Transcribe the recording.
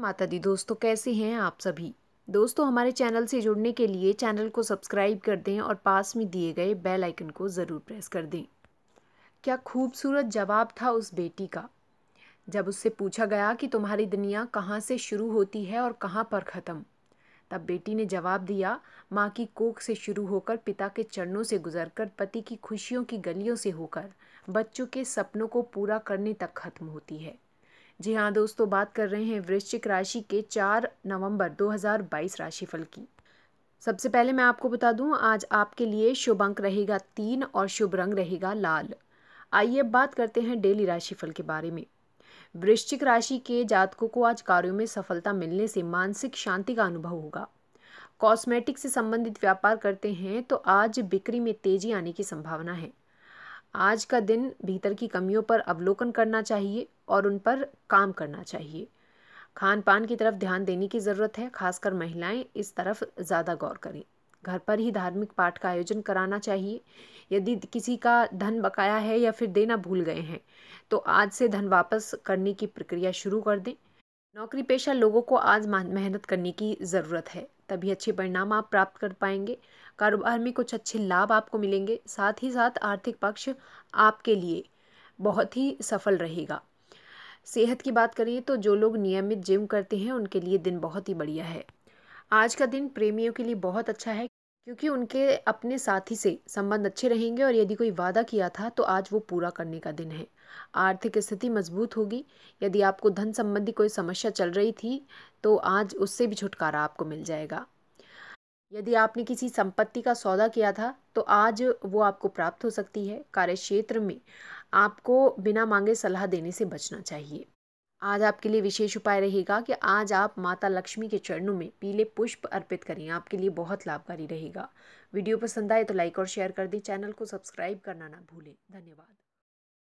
माता दी दोस्तों कैसे हैं आप सभी दोस्तों हमारे चैनल से जुड़ने के लिए चैनल को सब्सक्राइब कर दें और पास में दिए गए बेल आइकन को ज़रूर प्रेस कर दें क्या खूबसूरत जवाब था उस बेटी का जब उससे पूछा गया कि तुम्हारी दुनिया कहाँ से शुरू होती है और कहाँ पर ख़त्म तब बेटी ने जवाब दिया माँ की कोख से शुरू होकर पिता के चरणों से गुजरकर पति की खुशियों की गलियों से होकर बच्चों के सपनों को पूरा करने तक ख़त्म होती है जी हाँ दोस्तों बात कर रहे हैं वृश्चिक राशि के चार नवंबर 2022 राशिफल की सबसे पहले मैं आपको बता दूं आज आपके लिए शुभ अंक रहेगा तीन और शुभ रंग रहेगा लाल आइए अब बात करते हैं डेली राशिफल के बारे में वृश्चिक राशि के जातकों को आज कार्यों में सफलता मिलने से मानसिक शांति का अनुभव होगा कॉस्मेटिक से संबंधित व्यापार करते हैं तो आज बिक्री में तेजी आने की संभावना है आज का दिन भीतर की कमियों पर अवलोकन करना चाहिए और उन पर काम करना चाहिए खान पान की तरफ ध्यान देने की ज़रूरत है खासकर महिलाएं इस तरफ ज़्यादा गौर करें घर पर ही धार्मिक पाठ का आयोजन कराना चाहिए यदि किसी का धन बकाया है या फिर देना भूल गए हैं तो आज से धन वापस करने की प्रक्रिया शुरू कर दें नौकरी पेशा लोगों को आज मेहनत करने की ज़रूरत है तभी अच्छे परिणाम आप प्राप्त कर पाएंगे कारोबार में कुछ अच्छे लाभ आपको मिलेंगे साथ ही साथ आर्थिक पक्ष आपके लिए बहुत ही सफल रहेगा सेहत की बात करिए तो जो लोग नियमित जिम करते हैं उनके लिए दिन बहुत ही बढ़िया है आज का दिन प्रेमियों के लिए बहुत अच्छा है क्योंकि उनके अपने साथी से संबंध अच्छे रहेंगे और यदि कोई वादा किया था तो आज वो पूरा करने का दिन है आर्थिक स्थिति मजबूत होगी यदि आपको धन संबंधी कोई समस्या चल रही थी तो आज उससे भी छुटकारा आपको मिल जाएगा यदि आपने किसी संपत्ति का सौदा किया था तो आज वो आपको प्राप्त हो सकती है कार्य क्षेत्र में आपको बिना मांगे सलाह देने से बचना चाहिए आज आपके लिए विशेष उपाय रहेगा कि आज आप माता लक्ष्मी के चरणों में पीले पुष्प अर्पित करें आपके लिए बहुत लाभकारी रहेगा वीडियो पसंद आए तो लाइक और शेयर कर दें चैनल को सब्सक्राइब करना ना भूलें धन्यवाद